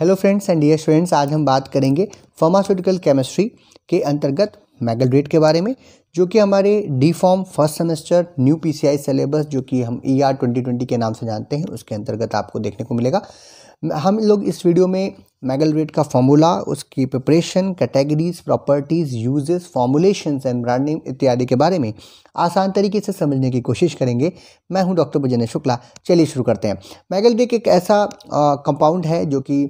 hello friends and dear students आज हम बात करेंगे फार्मास्यूटिकल केमिस्ट्री के अंतर्गत मैगलड्रेट के बारे में जो कि हमारे D pharm first semester new PCI syllabus जो कि हम ई आर ट्वेंटी ट्वेंटी के नाम से जानते हैं उसके अंतर्गत आपको देखने को मिलेगा हम लोग इस वीडियो में मैगल का फॉर्मूला उसकी preparation categories properties uses formulations and brand name इत्यादि के बारे में आसान तरीके से समझने की कोशिश करेंगे मैं हूं डॉक्टर बजने शुक्ला चलिए शुरू करते हैं मैगलवेट एक ऐसा कंपाउंड है जो कि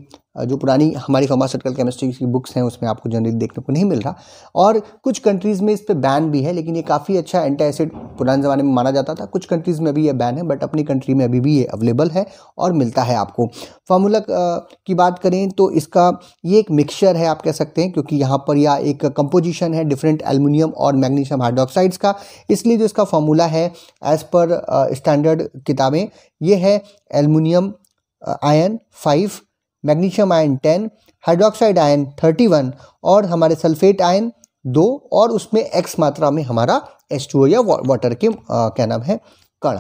जो पुरानी हमारी फार्मास्यूटिकल केमिस्ट्री की बुक्स हैं उसमें आपको जनरली देखने को नहीं मिल रहा और कुछ कंट्रीज़ में इस पर बैन भी है लेकिन ये काफ़ी अच्छा एंटी एसिड पुराने ज़माने में माना जाता था कुछ कंट्रीज़ में भी ये बैन है बट अपनी कंट्री में अभी भी ये अवेलेबल है और मिलता है आपको फार्मूला की बात करें तो इसका ये एक मिक्सचर है आप कह सकते हैं क्योंकि यहाँ पर यह एक कंपोजिशन है डिफरेंट एल्यूमिनियम और मैग्नीशियम हाइड्रोक्साइड्स का इसलिए जो इसका फॉर्मूला है एज़ पर स्टैंडर्ड किताबें ये है aluminium ion five magnesium ion ten hydroxide ion thirty one और हमारे सल्फेट आयन दो और उसमें एक्स मात्रा में हमारा एस टू या वाटर के आ, uh, क्या नाम है कण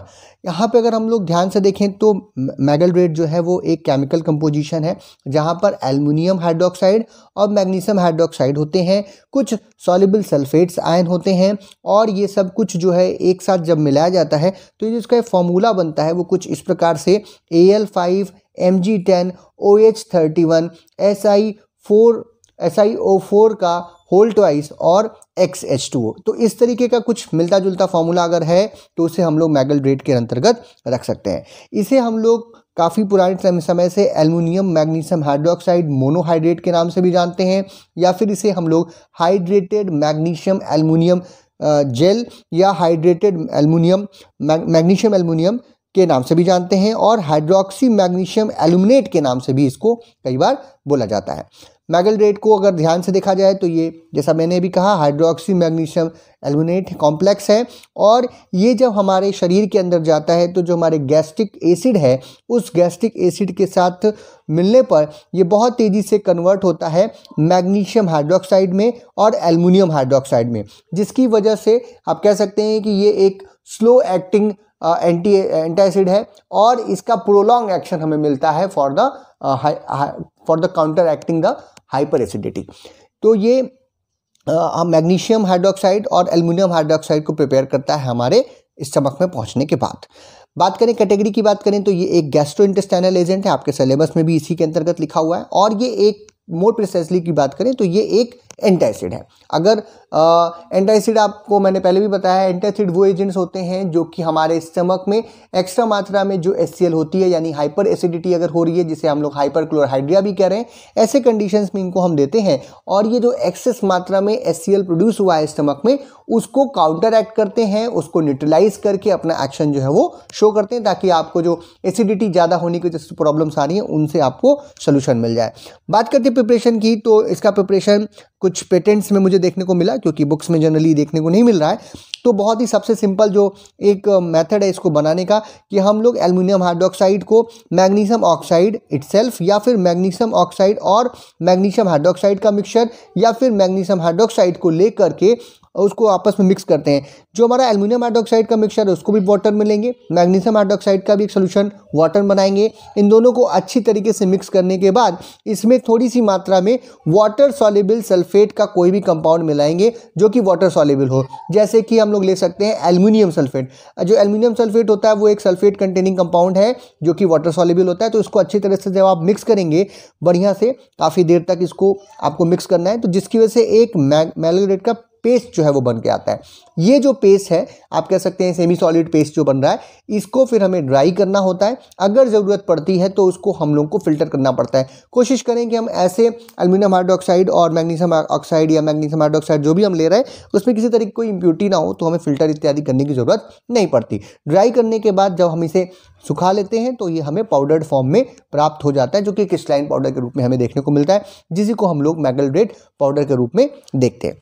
यहाँ पे अगर हम लोग ध्यान से देखें तो मैगलरेट जो है वो एक केमिकल कंपोजिशन है जहाँ पर एल्युमिनियम हाइड्रोक्साइड और मैग्नीशियम हाइड्रोक्साइड होते हैं कुछ सॉलिबल सल्फेट्स आयन होते हैं और ये सब कुछ जो है एक साथ जब मिलाया जाता है तो ये जिसका फॉर्मूला बनता है वो कुछ इस प्रकार से A L five M G ten O H thirty one S I four S I O four का होल ट्वाइस और एक्स एच टू ओ तो इस तरीके का कुछ मिलता जुलता फॉर्मूला अगर है तो उसे हम लोग मैगल रेट के अंतर्गत रख सकते हैं इसे हम लोग काफ़ी पुराने समय से एल्युमिनियम मैग्नीशियम हाइड्रोक्साइड मोनोहाइड्रेट के नाम से भी जानते हैं या फिर इसे हम लोग हाइड्रेटेड मैग्नीशियम एल्युमिनियम जेल या हाइड्रेटेड एल्युमिनियम मैग्नीशियम एल्युमिनियम के नाम से भी जानते हैं और हाइड्रोक्सी मैग्नीशियम एल्युमिनेट के नाम से भी इसको कई बार बोला जाता है मैगल रेट को अगर ध्यान से देखा जाए तो ये जैसा मैंने भी कहा हाइड्रोक्सी मैग्नीशियम एल्बुनेट कॉम्प्लेक्स है और ये जब हमारे शरीर के अंदर जाता है तो जो हमारे गैस्ट्रिक एसिड है उस गैस्ट्रिक एसिड के साथ मिलने पर ये बहुत तेज़ी से कन्वर्ट होता है मैग्नीशियम हाइड्रोक्साइड में और एल्युमिनियम हाइड्रोक्साइड में जिसकी वजह से आप कह सकते हैं कि ये एक स्लो एक्टिंग एंटी एसिड है और इसका प्रोलॉन्ग एक्शन हमें मिलता है for the for the counteracting the hyperacidity तो ये मैग्नीशियम हाइड्रोक्साइड और एल्यूमिनियम हाइड्रोक्साइड को प्रिपेयर करता है हमारे स्टमक में पहुंचने के बाद बात करें कैटेगरी की बात करें तो ये एक गैस्ट्रो इंटेस्टाइनल एजेंट है आपके सिलेबस में भी इसी के अंतर्गत लिखा हुआ है और ये एक मोर प्रिसाइसली की बात करें तो ये एक एंटासिड है अगर एंटासिड आपको मैंने पहले भी बताया है एंटासिड वो एजेंट्स होते हैं जो कि हमारे स्टमक में एक्स्ट्रा मात्रा में जो एस होती है यानी हाइपर एसिडिटी अगर हो रही है जिसे हम लोग हाइपर क्लोरहाइड्रिया भी कह रहे हैं ऐसे कंडीशन में इनको हम देते हैं और ये जो एक्सेस मात्रा में एस प्रोड्यूस हुआ है स्टमक में उसको काउंटर एक्ट करते हैं उसको न्यूट्रलाइज करके अपना एक्शन जो है वो शो करते हैं ताकि आपको जो एसिडिटी ज़्यादा होने की जो प्रॉब्लम्स आ रही हैं उनसे आपको सोल्यूशन मिल जाए बात करते हैं प्रिपरेशन की तो इसका प्रिपरेशन कुछ पेटेंट्स में मुझे देखने को मिला क्योंकि बुक्स में जनरली देखने को नहीं मिल रहा है तो बहुत ही सबसे सिंपल जो एक मेथड uh, है इसको बनाने का कि हम लोग एल्युमिनियम हाइड्रोक्साइड को मैग्नीशियम ऑक्साइड इट्सेल्फ या फिर मैग्नीशियम ऑक्साइड और मैग्नीशियम हाइड्रोक्साइड का मिक्सचर या फिर मैग्नीशियम हाइड्रोक्साइड को लेकर के और उसको आपस में मिक्स करते हैं जो हमारा एल्यूमिनियम हाइड्रोक्साइड का मिक्सचर है उसको भी वाटर मिलेंगे मैग्नीशियम हाइड्रोक्साइड का भी एक सोल्यूशन वाटर बनाएंगे इन दोनों को अच्छी तरीके से मिक्स करने के बाद इसमें थोड़ी सी मात्रा में वाटर सॉलेबल सल्फेट का कोई भी कंपाउंड मिलाएंगे जो कि वाटर सॉलेबल हो जैसे कि हम लोग ले सकते हैं एल्यूमिनियम सल्फेट जो एल्यूमिनियम सल्फेट होता है वो एक सल्फेट कंटेनिंग कंपाउंड है जो कि वाटर सॉलेबल होता है तो इसको अच्छी तरह से जब आप मिक्स करेंगे बढ़िया से काफ़ी देर तक इसको आपको मिक्स करना है तो जिसकी वजह से एक मैलग्रेट का पेस्ट जो है वो बन के आता है ये जो पेस्ट है आप कह सकते हैं सेमी सॉलिड पेस्ट जो बन रहा है इसको फिर हमें ड्राई करना होता है अगर ज़रूरत पड़ती है तो उसको हम लोग को फिल्टर करना पड़ता है कोशिश करें कि हम ऐसे अल्मीनियम हाइड्रोक्साइड और मैग्नीशियम ऑक्साइड या मैग्नीशियम हाइड्रोक्साइड जो भी हम ले रहे हैं उसमें किसी तरीके कोई इम्प्यूटी ना हो तो हमें फिल्टर इत्यादि करने की ज़रूरत नहीं पड़ती ड्राई करने के बाद जब हम इसे सुखा लेते हैं तो ये हमें पाउडर्ड फॉर्म में प्राप्त हो जाता है जो कि क्रिस्टलाइन पाउडर के रूप में हमें देखने को मिलता है जिसी को हम लोग मैगलड्रेट पाउडर के रूप में देखते हैं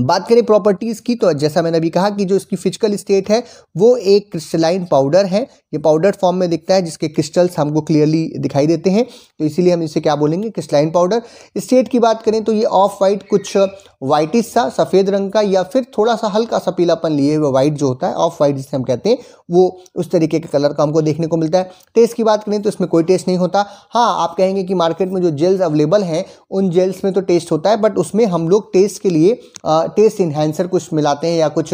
बात करें प्रॉपर्टीज़ की तो जैसा मैंने अभी कहा कि जो इसकी फिजिकल स्टेट है वो एक क्रिस्टलाइन पाउडर है ये पाउडर फॉर्म में दिखता है जिसके क्रिस्टल्स हमको क्लियरली दिखाई देते हैं तो इसीलिए हम इसे क्या बोलेंगे क्रिस्टलाइन पाउडर स्टेट की बात करें तो ये ऑफ वाइट कुछ वाइटिस सा सफ़ेद रंग का या फिर थोड़ा सा हल्का सा पीलापन लिए हुए व्हाइट जो होता है ऑफ वाइट जिसे हम कहते हैं वो उस तरीके के कलर का हमको देखने को मिलता है टेस्ट तो की बात करें तो इसमें कोई टेस्ट नहीं होता हाँ आप कहेंगे कि मार्केट में जो जेल्स अवेलेबल हैं उन जेल्स में तो टेस्ट होता है बट उसमें हम लोग टेस्ट के लिए टेस्ट इन्हेंसर कुछ मिलाते हैं या कुछ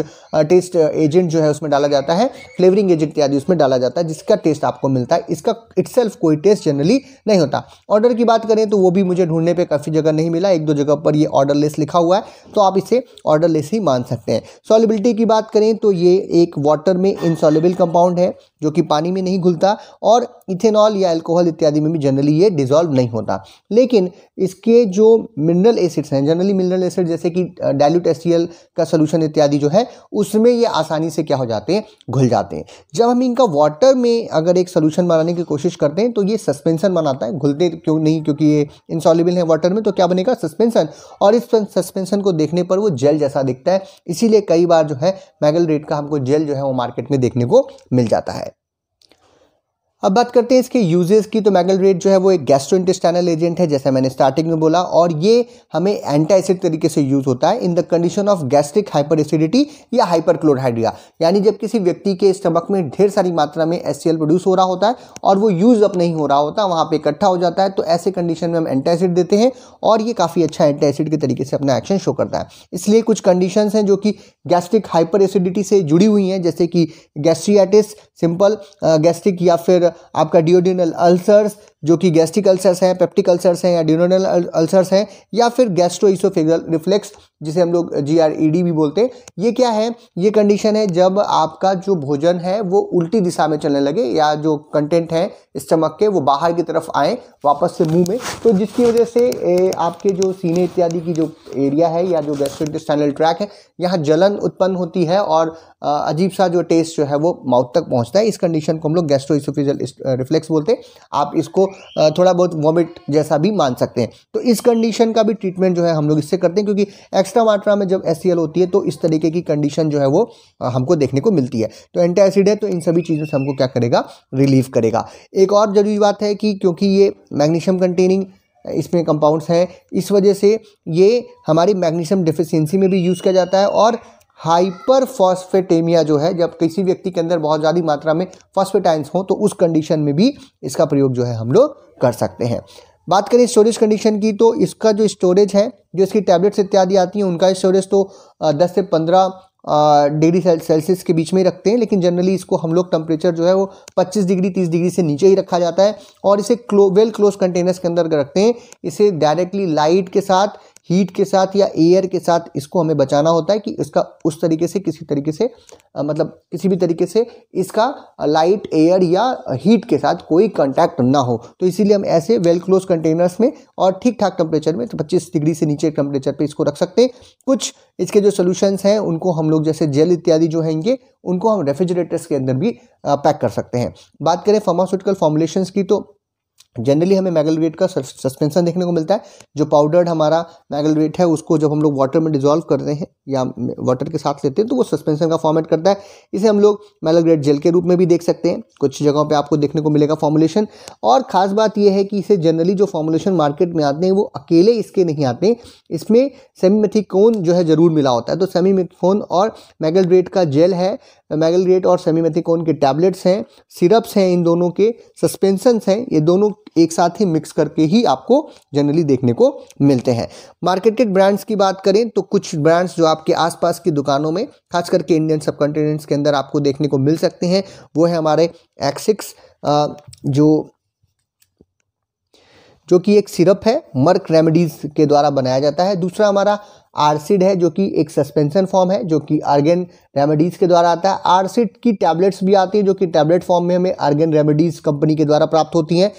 टेस्ट एजेंट जो है उसमें डाला जाता है फ्लेवरिंग एजेंट इत्यादि उसमें डाला जाता है जिसका टेस्ट आपको मिलता है इसका इट्सल्फ कोई टेस्ट जनरली नहीं होता ऑर्डर की बात करें तो वो भी मुझे ढूंढने पर काफ़ी जगह नहीं मिला एक दो जगह पर ये ऑर्डर लिस्ट लिखा हुआ है है तो आप इसे ऑर्डरलेस ही मान सकते हैं सॉलिबिलिटी की बात करें तो ये एक वाटर में इनसॉलिबल कंपाउंड है जो कि पानी में नहीं घुलता और इथेनॉल या अल्कोहल इत्यादि में भी जनरली ये डिजॉल्व नहीं होता लेकिन इसके जो मिनरल एसिड्स हैं जनरली मिनरल एसिड जैसे कि डाइल्यूट एस का सोल्यूशन इत्यादि जो है उसमें ये आसानी से क्या हो जाते हैं घुल जाते हैं जब हम इनका वाटर में अगर एक सोल्यूशन बनाने की कोशिश करते हैं तो ये सस्पेंशन बनाता है घुलते क्यों नहीं क्योंकि ये इनसॉलिबल है वाटर में तो क्या बनेगा सस्पेंशन और इस सस्पेंसन सस्पेंशन को देखने पर वो जेल जैसा दिखता है इसीलिए कई बार जो है मैगल रेट का हमको जेल जो है वो मार्केट में देखने को मिल जाता है अब बात करते हैं इसके यूजेस की तो मैगलरेट जो है वो एक गैस्ट्रो इंटेस्टाइनल एजेंट है जैसा मैंने स्टार्टिंग में बोला और ये हमें एंटी एसिड तरीके से यूज होता है in the condition of gastric hyperacidity या हाइपर क्लोरहाइड्रिया यानी जब किसी व्यक्ति के स्टमक में ढेर सारी मात्रा में एस प्रोड्यूस हो रहा होता है और वो यूज अप नहीं हो रहा होता वहाँ पर इकट्ठा हो जाता है तो ऐसे कंडीशन में हम एंटी एसिड देते हैं और ये काफ़ी अच्छा एंटी एसिड के तरीके से अपना एक्शन शो करता है इसलिए कुछ कंडीशन हैं जो कि गैस्ट्रिक हाइपर एसिडिटी से जुड़ी हुई हैं जैसे कि गैस्ट्रियाटिस सिंपल गैस्ट्रिक या फिर आपका डिओडिनल अल्सर्स जो कि गैस्ट्रिक अल्सर्स हैं पेप्टिक अल्सर्स हैं या ड्यूनोडल अल्सर्स हैं या फिर गैस्ट्रोइसोफेगल रिफ्लेक्स जिसे हम लोग जी आर ई डी भी बोलते हैं ये क्या है ये कंडीशन है जब आपका जो भोजन है वो उल्टी दिशा में चलने लगे या जो कंटेंट है स्टमक के वो बाहर की तरफ आए वापस से मुंह में तो जिसकी वजह से ए, आपके जो सीने इत्यादि की जो एरिया है या जो गैस्ट्रोइंटेस्टाइनल ट्रैक है यहाँ जलन उत्पन्न होती है और अजीब सा जो टेस्ट जो है वो माउथ तक पहुँचता है इस कंडीशन को हम लोग गैस्ट्रोइसोफिजल रिफ्लेक्स बोलते हैं आप इसको थोड़ा बहुत वॉमिट जैसा भी मान सकते हैं तो इस कंडीशन का भी ट्रीटमेंट जो है हम लोग इससे करते हैं क्योंकि एक्स्ट्रा मात्रा में जब एस होती है तो इस तरीके की कंडीशन जो है वो हमको देखने को मिलती है तो एंटी एसिड है तो इन सभी चीज़ों से हमको क्या करेगा रिलीव करेगा एक और ज़रूरी बात है कि क्योंकि ये मैग्नीशियम कंटेनिंग इसमें कंपाउंड्स हैं इस वजह से ये हमारी मैग्नीशियम डिफिशियंसी में भी यूज़ किया जाता है और हाइपरफॉस्फेटेमिया जो है जब किसी व्यक्ति के अंदर बहुत ज़्यादा मात्रा में फॉस्फेटाइन्स हो तो उस कंडीशन में भी इसका प्रयोग जो है हम लोग कर सकते हैं बात करें स्टोरेज कंडीशन की तो इसका जो स्टोरेज है जो इसकी टैबलेट्स इत्यादि आती हैं उनका स्टोरेज तो दस से पंद्रह डिग्री सेल्सियस के बीच में रखते हैं लेकिन जनरली इसको हम लोग टेम्परेचर जो है वो 25 डिग्री 30 डिग्री से नीचे ही रखा जाता है और इसे क्लो वेल क्लोज कंटेनर्स के अंदर रखते हैं इसे डायरेक्टली लाइट के साथ हीट के साथ या एयर के साथ इसको हमें बचाना होता है कि इसका उस तरीके से किसी तरीके से आ, मतलब किसी भी तरीके से इसका लाइट एयर या हीट के साथ कोई कांटेक्ट ना हो तो इसीलिए हम ऐसे वेल क्लोज कंटेनर्स में और ठीक ठाक टेम्परेचर में तो पच्चीस डिग्री से नीचे टेम्परेचर पर इसको रख सकते हैं कुछ इसके जो सोल्यूशंस हैं उनको हम लोग जैसे जेल इत्यादि जो इनके उनको हम रेफ्रिजरेटर्स के अंदर भी पैक कर सकते हैं बात करें फार्मास्यूटिकल फॉर्मुलेशन की तो जनरली हमें मैगलवेट का सस्पेंशन देखने को मिलता है जो पाउडर्ड हमारा मैगलवेट है उसको जब हम लोग वाटर में डिजोल्व करते हैं या वाटर के साथ लेते हैं तो वो सस्पेंशन का फॉर्मेट करता है इसे हम लोग मैगलवेट जेल के रूप में भी देख सकते हैं कुछ जगहों पे आपको देखने को मिलेगा फॉर्मुलेशन और ख़ास बात यह है कि इसे जनरली जो फॉर्मुलेशन मार्केट में आते हैं वो अकेले इसके नहीं आते इसमें सेमीमेथिकोन जो है ज़रूर मिला होता है तो सेमीमेथिकोन और मैगलवेट का जेल है मैगलग्रेट और सेमीमेथिकोन के टैबलेट्स हैं सिरप्स हैं इन दोनों के सस्पेंसन्स हैं ये दोनों एक साथ ही मिक्स करके ही आपको जनरली देखने को मिलते हैं मार्केटेड ब्रांड्स की बात करें तो कुछ ब्रांड्स जो आपके आसपास की दुकानों में खास करके इंडियन सब के अंदर आपको देखने को मिल सकते हैं वो है हमारे एक्सिक्स जो जो कि एक सिरप है मर्क रेमेडीज़ के द्वारा बनाया जाता है दूसरा हमारा आरसिड है जो कि एक सस्पेंशन फॉर्म है जो कि आर्गेन रेमेडीज़ के द्वारा आता है आरसिड की टैबलेट्स भी आती है जो कि टैबलेट फॉर्म में हमें आर्गेन रेमेडीज़ कंपनी के द्वारा प्राप्त होती हैं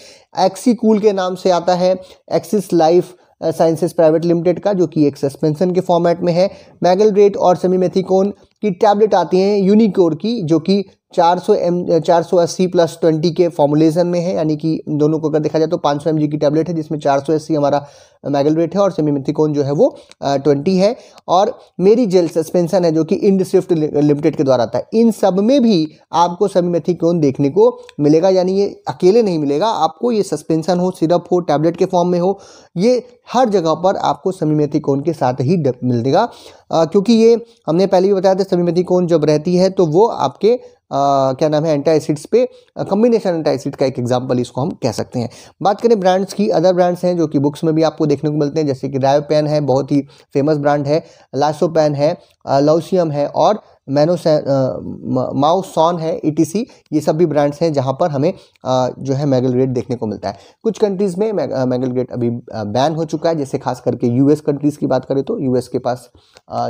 एक्सीकूल के नाम से आता है Axis Life Sciences Private Limited का जो कि एक सस्पेंशन के फॉर्मेट में है मैगल रेट और सेमीमेथिकोन की टैबलेट आती हैं यूनिकोर की जो कि चार सौ एम चार सौ अस्सी प्लस ट्वेंटी के फॉर्मुलेशन में है यानी कि दोनों को अगर देखा जाए तो पाँच सौ एम जी की टैबलेट है जिसमें चार सौ अस्सी हमारा मैगलवेट है और सेमीमिथिकोन जो है वो ट्वेंटी है और मेरी जेल सस्पेंशन है जो कि इंड स्विफ्ट लिमिटेड के द्वारा आता है इन सब में भी आपको सेमीमेथिकोन देखने को मिलेगा यानी ये अकेले नहीं मिलेगा आपको ये सस्पेंसन हो सिरप हो टैबलेट के फॉर्म में हो ये हर जगह पर आपको सेमीमेथिकोन के साथ ही मिलेगा क्योंकि ये हमने पहले भी बताया था सेमीमेथिकोन जब रहती है तो वो आपके क्या नाम है एंटी एसिड्स पे कम्बिनेशन एंटी एसिड का एक एग्जाम्पल इसको हम कह सकते हैं बात करें ब्रांड्स की अदर ब्रांड्स हैं जो कि बुक्स में भी आपको देखने को मिलते हैं जैसे कि रायोपेन है बहुत ही फेमस ब्रांड है लासोपेन है लौसियम है और मैनो सॉन uh, है ईटीसी e ये सब भी ब्रांड्स हैं जहाँ पर हमें uh, जो है मैगल ग्रेड देखने को मिलता है कुछ कंट्रीज़ में मैगल ग्रेड uh, अभी बैन हो चुका है जैसे खास करके यूएस कंट्रीज़ की बात करें तो यूएस के पास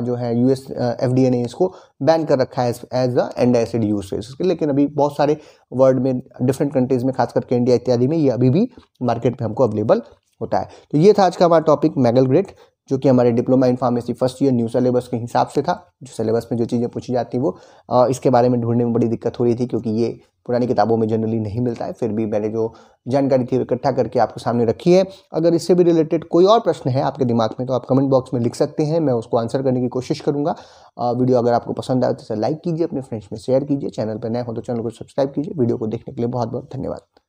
जो है यूएस एफडीए ने इसको बैन कर रखा है as a antacid use लेकिन अभी बहुत सारे वर्ल्ड में डिफरेंट कंट्रीज़ में खास करके इंडिया इत्यादि में ये अभी भी मार्केट में हमको अवेलेबल होता है तो ये था आज का हमारा टॉपिक मैगल ग्रेड जो कि हमारे diploma in pharmacy first year new syllabus के हिसाब से था जो सिलेबस में जो चीज़ें पूछी जाती हैं वो आ, इसके बारे में ढूंढने में बड़ी दिक्कत हो रही थी क्योंकि ये पुरानी किताबों में जनरली नहीं मिलता है फिर भी मैंने जो जानकारी थी इकट्ठा करके आपके सामने रखी है अगर इससे भी रिलेटेड कोई और प्रश्न है आपके दिमाग में तो आप कमेंट बॉक्स में लिख सकते हैं मैं उसको आंसर करने की कोशिश करूँगा वीडियो अगर आपको पसंद आए तो इसे लाइक कीजिए अपने फ्रेंड्स में शेयर कीजिए चैनल पर नए हो तो चैनल को सब्सक्राइब कीजिए वीडियो को देखने के लिए बहुत बहुत धन्यवाद